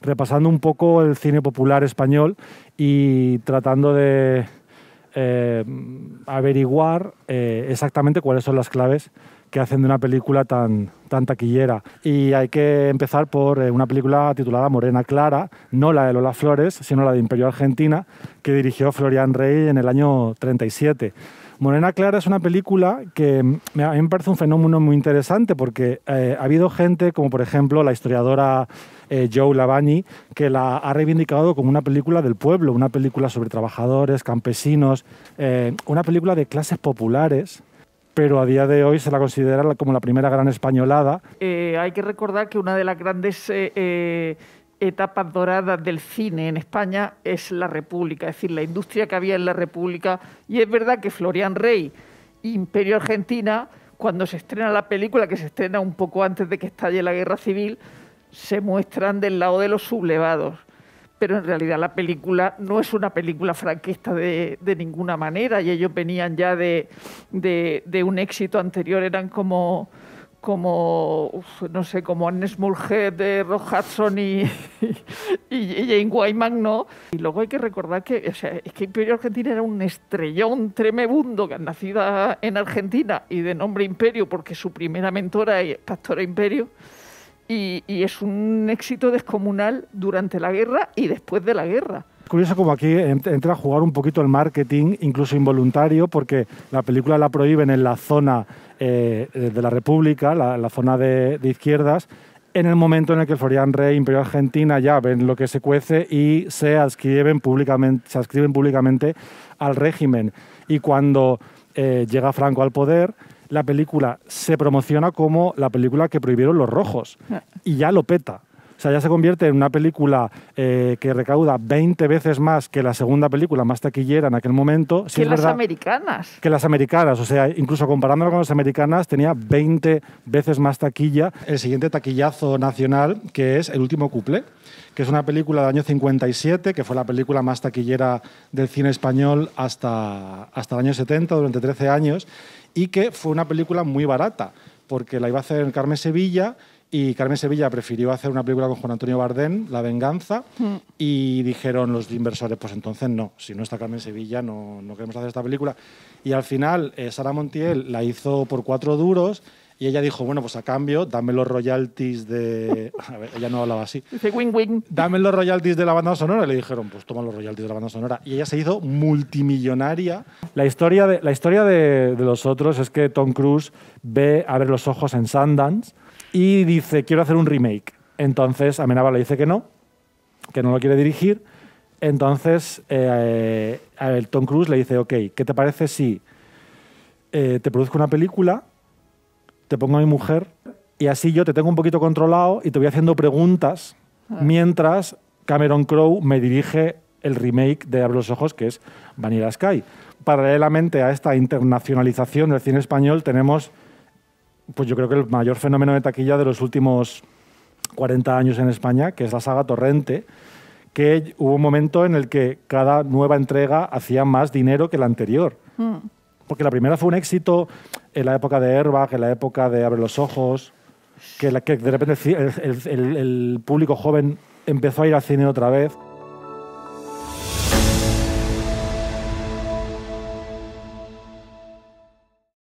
repasando un poco el cine popular español y tratando de eh, averiguar eh, exactamente cuáles son las claves que hacen de una película tan, tan taquillera. Y hay que empezar por eh, una película titulada Morena Clara, no la de Lola Flores, sino la de Imperio Argentina, que dirigió Florian Rey en el año 37. Morena Clara es una película que mm, a mí me parece un fenómeno muy interesante porque eh, ha habido gente, como por ejemplo la historiadora eh, Joe Lavagni, que la ha reivindicado como una película del pueblo, una película sobre trabajadores, campesinos, eh, una película de clases populares pero a día de hoy se la considera como la primera gran españolada. hay que recordar que una de las grandes etapas doradas del cine en España es la República, es decir, la industria que había en la República. Y es verdad que Florian Rey, Imperio Argentina, cuando se estrena la película, que se estrena un poco antes de que estalle la guerra civil, se muestran del lado de los sublevados. Pero en realidad la película no es una película franquista de, ninguna manera y ellos venían ya de un éxito anterior, eran como como, no sé, como Agnes de Ross Hudson y, Jane Wyman, ¿no? Y luego hay que recordar que, es que Imperio Argentina era un estrellón tremebundo, nacida en Argentina y de nombre Imperio, porque su primera mentora es Pastora Imperio, y es un éxito descomunal durante la guerra y después de la guerra curioso como aquí entra a jugar un poquito el marketing, incluso involuntario, porque la película la prohíben en la zona eh, de la República, la, la zona de, izquierdas, en el momento en el que el Florian Rey, Imperio Argentina, ya ven lo que se cuece y se adscriben públicamente, se públicamente al régimen. Y cuando eh, llega Franco al poder, la película se promociona como la película que prohibieron los rojos ah. y ya lo peta. O sea, ya se convierte en una película eh, que recauda 20 veces más que la segunda película más taquillera en aquel momento. que las americanas. Que las americanas. O sea, incluso comparándolo con las americanas, tenía 20 veces más taquilla. El siguiente taquillazo nacional, que es El último cuple, que es una película del año 57, que fue la película más taquillera del cine español hasta, hasta el año 70, durante 13 años, y que fue una película muy barata, porque la iba a hacer en Carmen Sevilla y Carmen Sevilla prefirió hacer una película con Juan Antonio Bardén, La Venganza, mm. y dijeron los inversores, pues entonces no, si no está Carmen Sevilla no, queremos hacer esta película. Y al final eh, Sara Montiel la hizo por cuatro duros y ella dijo, bueno, pues a cambio, dame los royalties de... A ver, ella no hablaba así. Dice, wing, wing. Dame los royalties de la banda sonora. le dijeron, pues toma los royalties de la banda sonora. Y ella se hizo multimillonaria. La historia de, la historia de, de los otros es que Tom Cruise ve a ver los ojos en Sundance y dice, quiero hacer un remake. Entonces Amenábar le dice que no, que no lo quiere dirigir. Entonces el eh, Tom Cruise le dice, ok, ¿qué te parece si eh, te produzco una película, te pongo a mi mujer y así yo te tengo un poquito controlado y te voy haciendo preguntas ah. mientras Cameron Crowe me dirige el remake de Abre los Ojos, que es Vanilla Sky. Paralelamente a esta internacionalización del cine español tenemos pues yo creo que el mayor fenómeno de taquilla de los últimos 40 años en España, que es la saga Torrente, que hubo un momento en el que cada nueva entrega hacía más dinero que la anterior. Mm. Porque la primera fue un éxito en la época de Airbag, en la época de Abre los Ojos, que, de repente el público joven empezó a ir al cine otra vez.